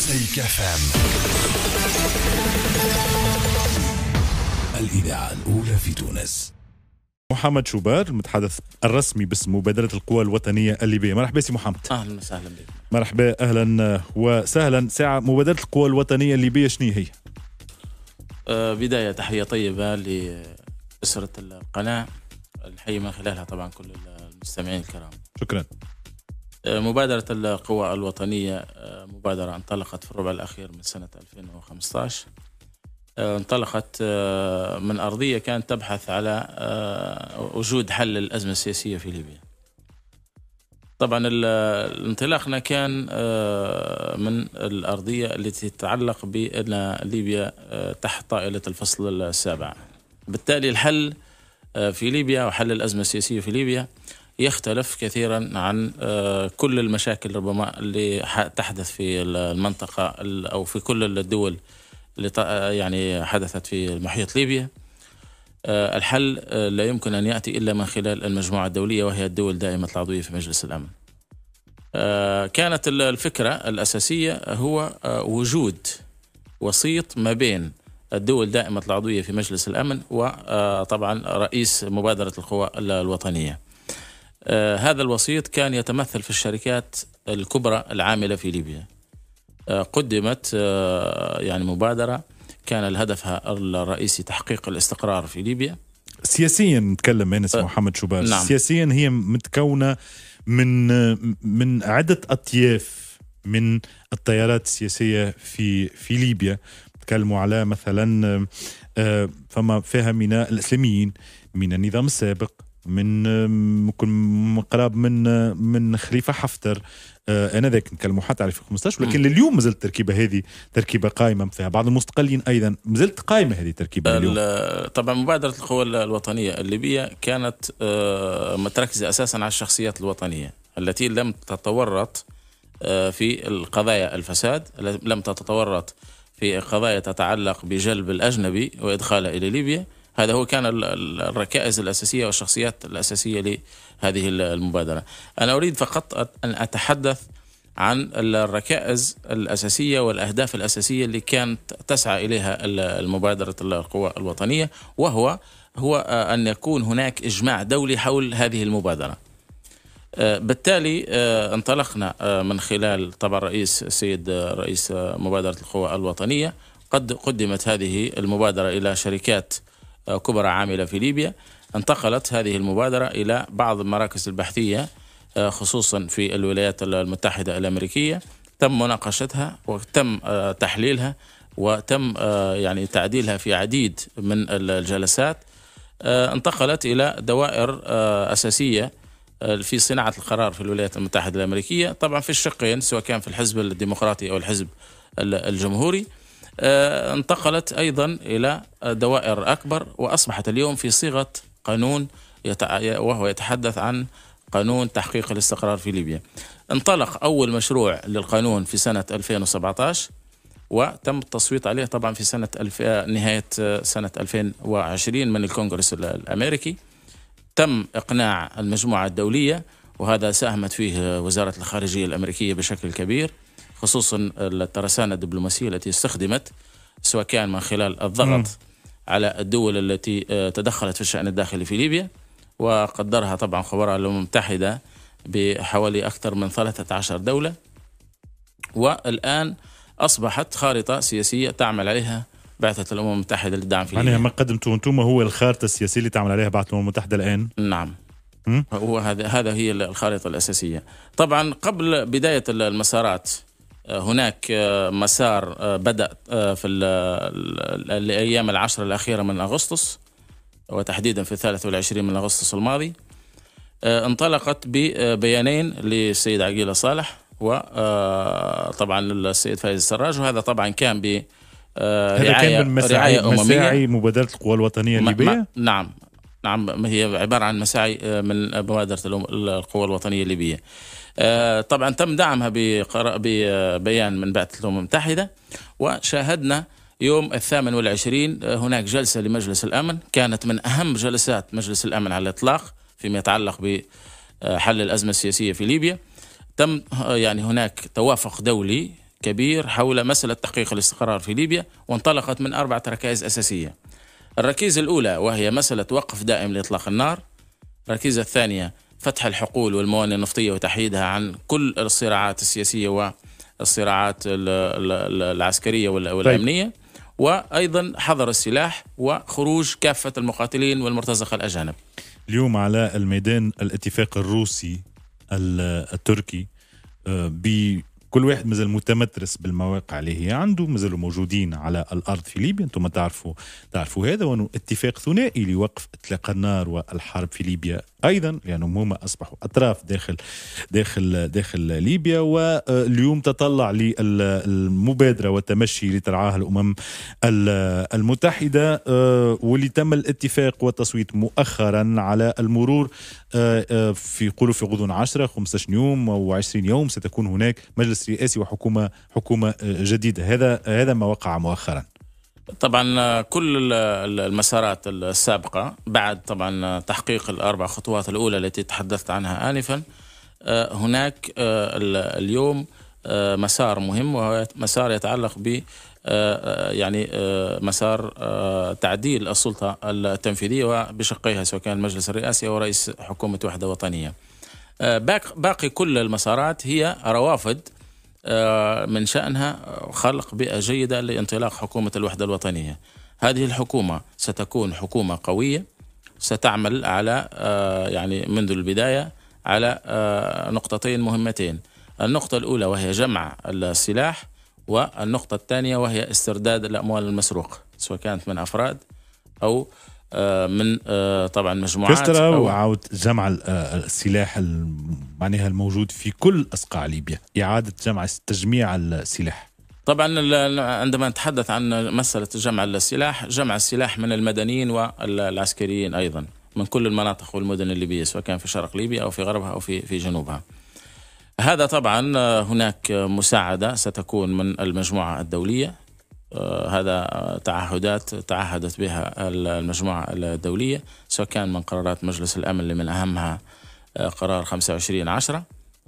مزيكا فام الإذاعة الأولى في تونس محمد شوبار المتحدث الرسمي باسم مبادرة القوى الوطنية الليبية مرحبا سي محمد أهلا وسهلا بك مرحبا أهلا وسهلا ساعة مبادرة القوى الوطنية الليبية شنو هي؟ أه بداية تحية طيبة لأسرة القناة الحي من خلالها طبعا كل المستمعين الكرام شكرا آه، مبادرة القوى الوطنية آه، مبادرة انطلقت في الربع الأخير من سنة 2015 آه، انطلقت من أرضية كانت تبحث على وجود حل للأزمة السياسية في ليبيا طبعا انطلاقنا كان من الأرضية التي تتعلق بأن ليبيا تحت طائلة الفصل السابع بالتالي الحل في ليبيا وحل الأزمة السياسية في ليبيا يختلف كثيرا عن آه، كل المشاكل ربما اللي تحدث في المنطقة أو في كل الدول اللي آه، يعني حدثت في محيط ليبيا آه، الحل لا يمكن أن يأتي إلا من خلال المجموعة الدولية وهي الدول دائمة العضوية في مجلس الأمن كانت الفكرة الأساسية هو وجود وسيط ما بين الدول دائمة العضوية في مجلس الأمن وطبعا رئيس مبادرة القوى الوطنية آه، هذا الوسيط كان يتمثل في الشركات الكبرى العامله في ليبيا آه، قدمت آه، يعني مبادره كان الهدف الرئيسي تحقيق الاستقرار في ليبيا سياسيا نتكلم اسمه محمد شوبان نعم. سياسيا هي متكونه من من عده اطياف من التيارات السياسيه في في ليبيا تكلموا على مثلا فما فيها من الاسلاميين من النظام السابق من ممكن قراب من من خليفه حفتر آه، انا ذاك نكلموا حتى على 2015 ولكن لليوم مازلت التركيبه هذه تركيبه قائمه فيها بعض المستقلين ايضا مازلت قائمه هذه التركيبه اليوم طبعا مبادره القوى الوطنيه الليبيه كانت آه، متركزه اساسا على الشخصيات الوطنيه التي لم تتورط آه، في القضايا الفساد لم تتورط في قضايا تتعلق بجلب الاجنبي وادخاله الى ليبيا هذا هو كان الركائز الأساسية والشخصيات الأساسية لهذه المبادرة أنا أريد فقط أن أتحدث عن الركائز الأساسية والأهداف الأساسية اللي كانت تسعى إليها المبادرة القوى الوطنية وهو هو آه، أن يكون هناك إجماع دولي حول هذه المبادرة آه، بالتالي آه، انطلقنا من خلال طبعا رئيس السيد رئيس مبادرة القوى الوطنية قد قدمت هذه المبادرة إلى شركات آه، كبرى عاملة في ليبيا انتقلت هذه المبادرة إلى بعض المراكز البحثية آه، خصوصا في الولايات المتحدة الأمريكية تم مناقشتها وتم آه، تحليلها وتم يعني تعديلها في عديد من الجلسات انتقلت إلى دوائر أساسية في صناعة القرار في الولايات المتحدة الأمريكية طبعا في الشقين سواء كان في الحزب الديمقراطي أو الحزب الجمهوري آه، انتقلت أيضا إلى دوائر أكبر وأصبحت اليوم في صيغة قانون وهو يتحدث عن قانون تحقيق الاستقرار في ليبيا انطلق أول مشروع للقانون في سنة 2017 وتم التصويت عليه طبعا في سنة الف... نهاية سنة 2020 من الكونغرس الأمريكي تم إقناع المجموعة الدولية وهذا ساهمت فيه وزارة الخارجية الأمريكية بشكل كبير خصوصا الترسانة الدبلوماسية التي استخدمت سواء كان من خلال الضغط م. على الدول التي آه، تدخلت في الشأن الداخلي في ليبيا وقدرها طبعا خبراء الأمم المتحدة بحوالي أكثر من 13 دولة والآن أصبحت خارطة سياسية تعمل عليها بعثة الأمم المتحدة للدعم في ليبيا ما قدمتوا أنتم هو الخارطة السياسية اللي تعمل عليها بعثة الأمم المتحدة الآن نعم هو هذا هذا هي الخارطة الأساسية طبعا قبل بداية المسارات هناك آه، مسار آه، بدأ آه، في الأيام العشر الأخيرة من أغسطس وتحديدا في 23 من أغسطس الماضي انطلقت ببيانين للسيد عقيلة صالح وطبعا للسيد فايز السراج وهذا طبعا كان ب هذا كان من مساعي, رعاية أممية مساعي مبادرة القوى الوطنية الليبية؟ نعم نعم هي عبارة عن مساعي من مبادرة القوى الوطنية الليبية آه، طبعا تم دعمها ببيان من بعثة الأمم المتحدة وشاهدنا يوم الثامن والعشرين آه، هناك جلسة لمجلس الأمن كانت من أهم جلسات مجلس الأمن على الإطلاق فيما يتعلق بحل الأزمة السياسية في ليبيا تم آه، يعني هناك توافق دولي كبير حول مسألة تحقيق الاستقرار في ليبيا وانطلقت من أربعة ركائز أساسية الركيزة الأولى وهي مسألة وقف دائم لإطلاق النار الركيزة الثانية فتح الحقول والموانئ النفطية وتحييدها عن كل الصراعات السياسية والصراعات العسكرية طيب. والأمنية طيب. وأيضا حظر السلاح وخروج كافة المقاتلين والمرتزقة الأجانب اليوم على الميدان الاتفاق الروسي التركي آه، بكل واحد مازال متمترس بالمواقع اللي هي عنده مازالوا موجودين على الارض في ليبيا انتم تعرفوا تعرفوا هذا وانه اتفاق ثنائي لوقف اطلاق النار والحرب في ليبيا ايضا لانهم يعني هما اصبحوا اطراف داخل داخل داخل ليبيا واليوم تطلع للمبادره والتمشي لترعاها الامم المتحده آه، واللي تم الاتفاق والتصويت مؤخرا على المرور آه، آه، في يقولوا في غضون 10 15 يوم او 20 يوم ستكون هناك مجلس رئاسي وحكومه حكومه جديده هذا هذا ما وقع مؤخرا طبعا آه، كل المسارات السابقة بعد طبعا آه، تحقيق الأربع خطوات الأولى التي تحدثت عنها آنفا آه، هناك اليوم مسار مهم وهو مسار يتعلق ب يعني مسار تعديل السلطة التنفيذية وبشقيها سواء كان المجلس الرئاسي أو رئيس حكومة وحدة وطنية باقي كل المسارات هي روافد آه، من شأنها خلق بيئة جيدة لانطلاق حكومة الوحدة الوطنية هذه الحكومة ستكون حكومة قوية ستعمل على آه، يعني منذ البداية على آه، نقطتين مهمتين النقطة الأولى وهي جمع السلاح والنقطة الثانية وهي استرداد الأموال المسروقة سواء كانت من أفراد أو آه، من آه، طبعا مجموعات كسترا وعاود جمع آه، السلاح معناها الموجود في كل اصقاع ليبيا اعاده جمع تجميع السلاح طبعا عندما نتحدث عن مسألة جمع السلاح جمع السلاح من المدنيين والعسكريين أيضا من كل المناطق والمدن الليبية سواء كان في شرق ليبيا أو في غربها أو في, في جنوبها هذا طبعا هناك مساعدة ستكون من المجموعة الدولية آه، هذا تعهدات تعهدت بها المجموعة الدولية سواء كان من قرارات مجلس الأمن اللي من أهمها آه، قرار 25 عشرة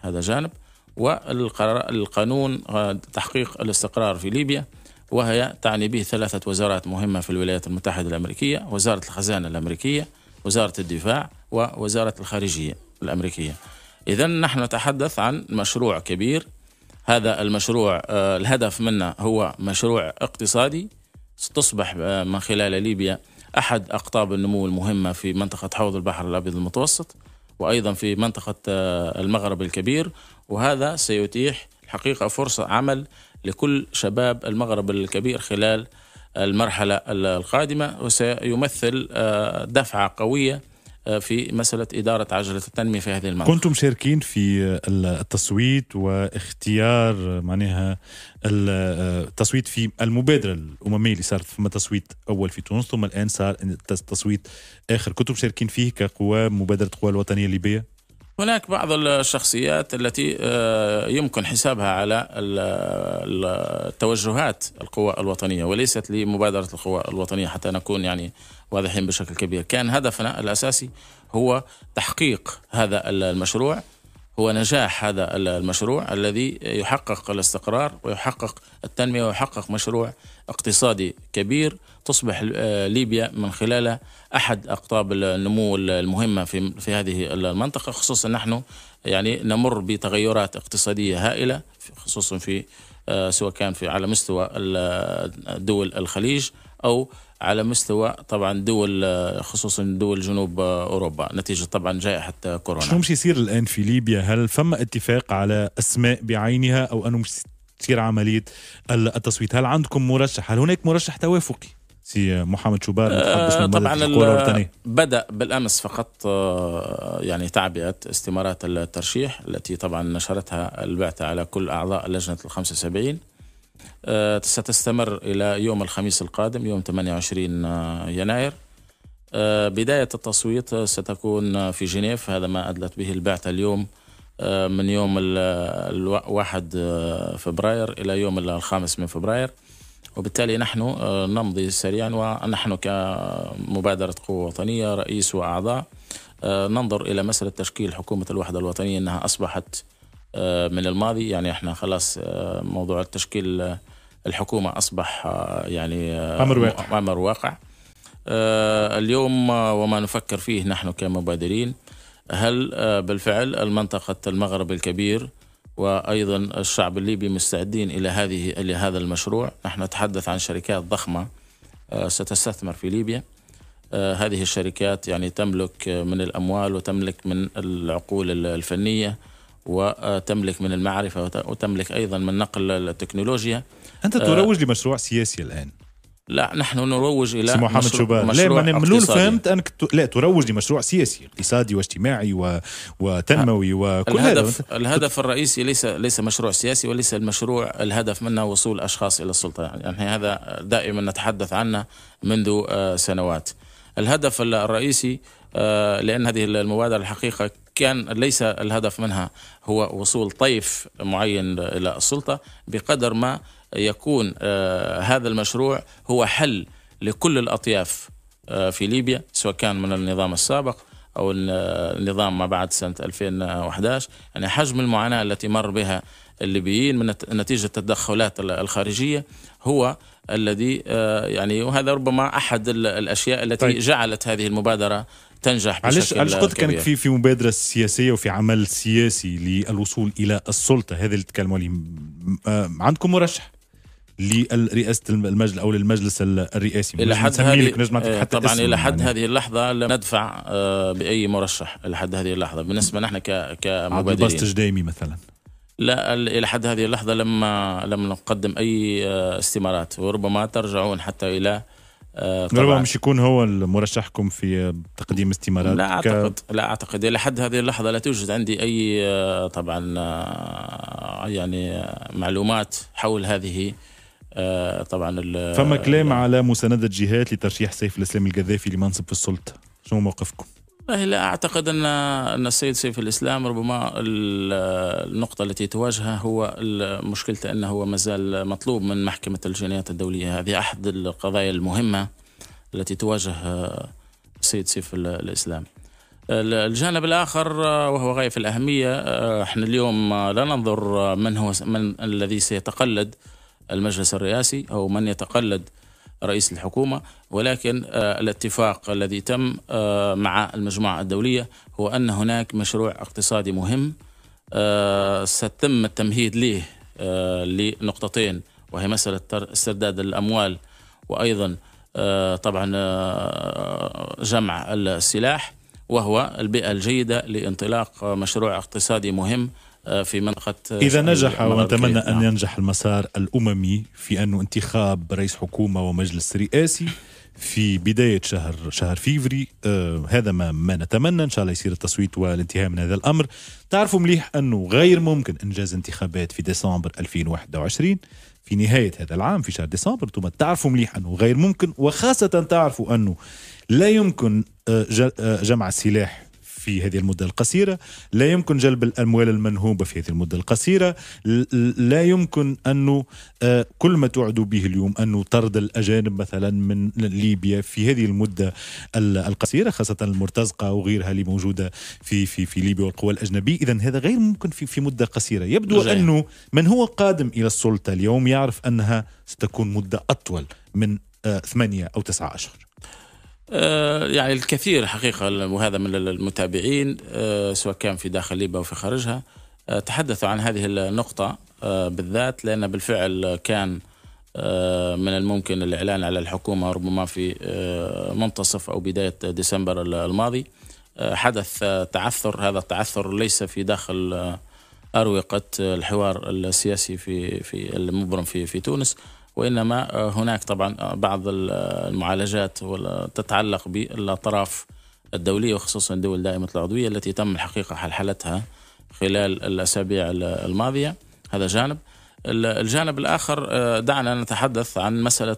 هذا جانب والقانون آه، تحقيق الاستقرار في ليبيا وهي تعني به ثلاثة وزارات مهمة في الولايات المتحدة الأمريكية وزارة الخزانة الأمريكية وزارة الدفاع ووزارة الخارجية الأمريكية إذا نحن نتحدث عن مشروع كبير هذا المشروع آه، الهدف منه هو مشروع اقتصادي ستصبح آه، من خلال ليبيا أحد أقطاب النمو المهمة في منطقة حوض البحر الأبيض المتوسط وأيضا في منطقة آه، المغرب الكبير وهذا سيتيح الحقيقة فرصة عمل لكل شباب المغرب الكبير خلال المرحلة القادمة وسيمثل دفعة قوية في مسألة إدارة عجلة التنمية في هذه المنطقة كنتم شاركين في التصويت واختيار معناها التصويت في المبادرة الأممية اللي صارت ثم تصويت أول في تونس ثم الآن صار تصويت آخر كنتم شاركين فيه كقوى مبادرة قوى الوطنية الليبية هناك بعض الشخصيات التي آه، يمكن حسابها على توجهات القوى الوطنية وليست لمبادرة القوى الوطنية حتى نكون يعني واضحين بشكل كبير كان هدفنا الأساسي هو تحقيق هذا المشروع هو نجاح هذا المشروع الذي يحقق الاستقرار ويحقق التنمية ويحقق مشروع اقتصادي كبير تصبح آه، ليبيا من خلاله أحد أقطاب النمو المهمة في, في هذه المنطقة خصوصا نحن يعني نمر بتغيرات اقتصادية هائلة خصوصا في آه، سواء كان في على مستوى دول الخليج أو على مستوى طبعا دول خصوصا دول جنوب اوروبا نتيجه طبعا جائحه كورونا شو مش يصير الان في ليبيا هل فما اتفاق على اسماء بعينها او انه مش تصير عمليه التصويت هل عندكم مرشح هل هناك مرشح توافقي سي محمد شوبار آه طبعا بدا بالامس فقط آه، يعني تعبئه استمارات الترشيح التي طبعا نشرتها البعثه على كل اعضاء لجنه ال 75 آه، ستستمر إلى يوم الخميس القادم يوم 28 آه، يناير آه، بداية التصويت ستكون في جنيف هذا ما أدلت به البعثة اليوم من يوم الواحد فبراير إلى يوم الخامس من فبراير وبالتالي نحن نمضي سريعا ونحن كمبادرة قوة وطنية رئيس وأعضاء ننظر إلى مسألة تشكيل حكومة الوحدة الوطنية أنها أصبحت آه، من الماضي يعني احنا خلاص آه، موضوع التشكيل آه، الحكومة أصبح يعني أمر واقع أمر واقع اليوم وما نفكر فيه نحن كمبادرين هل بالفعل المنطقة المغرب الكبير وأيضا الشعب الليبي مستعدين إلى هذه إلى هذا المشروع نحن نتحدث عن شركات ضخمة ستستثمر في ليبيا هذه الشركات يعني تملك من الأموال وتملك من العقول الفنية وتملك من المعرفة وتملك أيضا من نقل التكنولوجيا أنت آه، تروج لمشروع سياسي الآن لا نحن نروج الى سي محمد مشروع لا من ملول فهمت انك ت... لا تروج لمشروع سياسي اقتصادي واجتماعي و... وتنموي وكل الهدف هذا الهدف الرئيسي ليس ليس مشروع سياسي وليس المشروع الهدف منه وصول اشخاص الى السلطه يعني, يعني هذا دائما نتحدث عنه منذ آه، سنوات الهدف الرئيسي آه، لان هذه المبادره الحقيقه كان ليس الهدف منها هو وصول طيف معين إلى السلطة بقدر ما يكون آه، هذا المشروع هو حل لكل الأطياف آه، في ليبيا سواء كان من النظام السابق أو آه، النظام ما بعد سنة 2011 يعني حجم المعاناة التي مر بها الليبيين من نتيجة التدخلات الخارجية هو الذي يعني وهذا ربما أحد الأشياء التي طيب. جعلت هذه المبادرة تنجح بشكل علاش علاش قلت كان في في مبادره سياسيه وفي عمل سياسي للوصول الى السلطه هذا اللي تكلموا عليه آه، عندكم مرشح لرئاسه المجلس او للمجلس الرئاسي الى حد هذه إيه، طبعا الى حد يعني. هذه اللحظه لم ندفع آه، باي مرشح الى حد هذه اللحظه بالنسبه نحن كمبادرين عبد دايمي مثلا لا الى حد هذه اللحظه لما لم نقدم اي آه، استمارات وربما ترجعون حتى الى آه، ربما مش يكون هو المرشحكم في تقديم استمارات لا اعتقد ك... لا اعتقد الى حد هذه اللحظه لا توجد عندي اي آه، طبعا آه، يعني معلومات حول هذه طبعا فما كلام على مسانده جهات لترشيح سيف الاسلام القذافي لمنصب في السلطه شنو موقفكم؟ لا أعتقد أن أن السيد سيف الإسلام ربما النقطة التي تواجهها هو مشكلته أنه هو مازال مطلوب من محكمة الجنايات الدولية هذه أحد القضايا المهمة التي تواجه السيد سيف الإسلام الجانب الآخر وهو غاية في الأهمية احنا اليوم لا ننظر من هو من الذي سيتقلد المجلس الرئاسي أو من يتقلد رئيس الحكومة ولكن آه، الاتفاق الذي تم آه، مع المجموعة الدولية هو أن هناك مشروع اقتصادي مهم آه، ستم التمهيد له لنقطتين وهي مسألة استرداد الأموال وأيضا طبعا جمع السلاح وهو البيئة الجيدة لانطلاق مشروع اقتصادي مهم في منطقة آه، إذا نجح ونتمنى أن نعم. ينجح المسار الأممي في أنه انتخاب رئيس حكومة ومجلس رئاسي في بداية شهر شهر فيفري آه هذا ما, ما نتمنى إن شاء الله يصير التصويت والانتهاء من هذا الأمر تعرفوا مليح أنه غير ممكن إنجاز انتخابات في ديسمبر 2021 في نهاية هذا العام في شهر ديسمبر ثم تعرفوا مليح أنه غير ممكن وخاصة تعرفوا أنه لا يمكن آه، آه، جمع السلاح في هذه المدة القصيرة لا يمكن جلب الأموال المنهوبة في هذه المدة القصيرة لا يمكن أنه آه، كل ما توعدوا به اليوم أنه طرد الأجانب مثلا من ليبيا في هذه المدة القصيرة خاصة المرتزقة وغيرها اللي موجودة في في في ليبيا والقوى الأجنبية إذا هذا غير ممكن في في مدة قصيرة يبدو جاي. نعم. أنه من هو قادم إلى السلطة اليوم يعرف أنها ستكون مدة أطول من آه، ثمانية أو تسعة أشهر آه، يعني الكثير حقيقة وهذا من المتابعين آه، سواء كان في داخل ليبيا أو في خارجها آه، تحدثوا عن هذه النقطة بالذات لأن بالفعل كان من الممكن الإعلان على الحكومة ربما في منتصف أو بداية ديسمبر الماضي حدث تعثر هذا التعثر ليس في داخل أروقة الحوار السياسي في في المبرم في في تونس وإنما آه، هناك طبعا آه، بعض آه، المعالجات تتعلق بالأطراف الدولية وخصوصا دول دائمة العضوية التي تم الحقيقة حلحلتها خلال الأسابيع الماضية هذا جانب الجانب الآخر دعنا نتحدث عن مسألة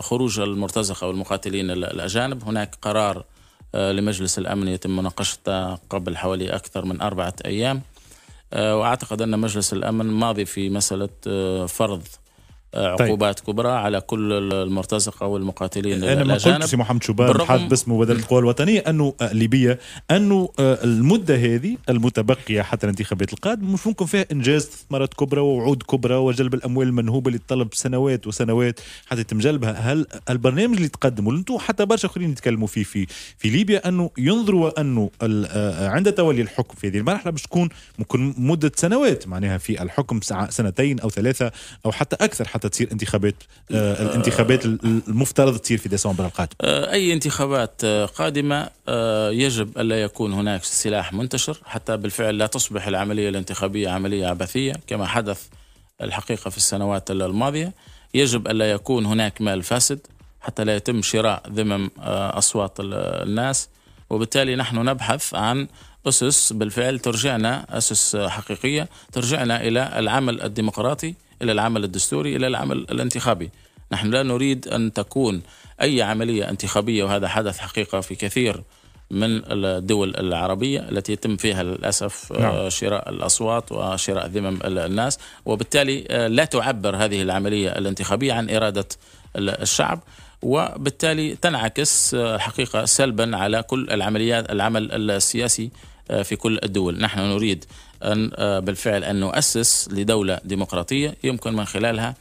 خروج المرتزقة والمقاتلين الأجانب هناك قرار لمجلس الأمن يتم مناقشته قبل حوالي أكثر من أربعة أيام وأعتقد أن مجلس الأمن ماضي في مسألة فرض آه، طيب. عقوبات طيب. كبرى على كل المرتزقه والمقاتلين انا ما قلت سي محمد شوبان حد باسمه بدل القوى الوطنيه انه آه، ليبيا انه آه، المده هذه المتبقيه حتى الانتخابات القادمه ممكن فيها انجاز استثمارات كبرى ووعود كبرى وجلب الاموال المنهوبه اللي تطلب سنوات وسنوات حتى تم جلبها هل البرنامج اللي تقدموا انتم حتى برشا اخرين يتكلموا فيه في في ليبيا انه ينظروا انه عند تولي الحكم في هذه المرحله باش تكون ممكن مده سنوات معناها في الحكم سنتين او ثلاثه او حتى اكثر حتى حتى تصير انتخابات آه، الانتخابات المفترض تصير في ديسمبر القادم آه، اي انتخابات آه، قادمه يجب الا يكون هناك سلاح منتشر حتى بالفعل لا تصبح العمليه الانتخابيه عمليه عبثيه كما حدث الحقيقه في السنوات الماضيه يجب الا يكون هناك مال فاسد حتى لا يتم شراء ذمم اصوات الناس وبالتالي نحن نبحث عن اسس بالفعل ترجعنا اسس حقيقيه ترجعنا الى العمل الديمقراطي إلى العمل الدستوري إلى العمل الانتخابي نحن لا نريد أن تكون أي عملية انتخابية وهذا حدث حقيقة في كثير من الدول العربية التي يتم فيها للأسف آه، نعم. شراء الأصوات وشراء ذمم الناس وبالتالي آه، لا تعبر هذه العملية الانتخابية عن إرادة الشعب وبالتالي تنعكس آه، حقيقه سلبا على كل العمليات العمل السياسي في كل الدول نحن نريد أن آه، بالفعل أن نؤسس لدولة ديمقراطية يمكن من خلالها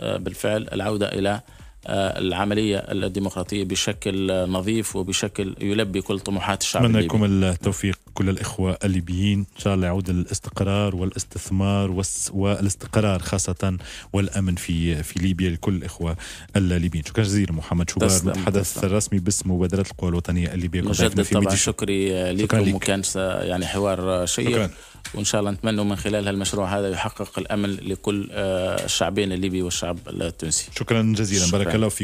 آه، بالفعل العودة إلى آه، العملية الديمقراطية بشكل نظيف وبشكل يلبي كل طموحات الشعب أتمنى لكم التوفيق كل الإخوة الليبيين إن شاء الله يعود الاستقرار والاستثمار والاستقرار خاصة والأمن في في ليبيا لكل الإخوة الليبيين شكرا جزيلا محمد شوبار المتحدث الرسمي باسم مبادرة القوى الوطنية الليبية مجدد طبعا شكري لكم وكان يعني حوار آه، شيق شكرا. وان شاء الله نتمنى من خلال هالمشروع هذا يحقق الأمن لكل آه، الشعبين الليبي والشعب التونسي شكرا جزيلا شكرا. بارك الله فيك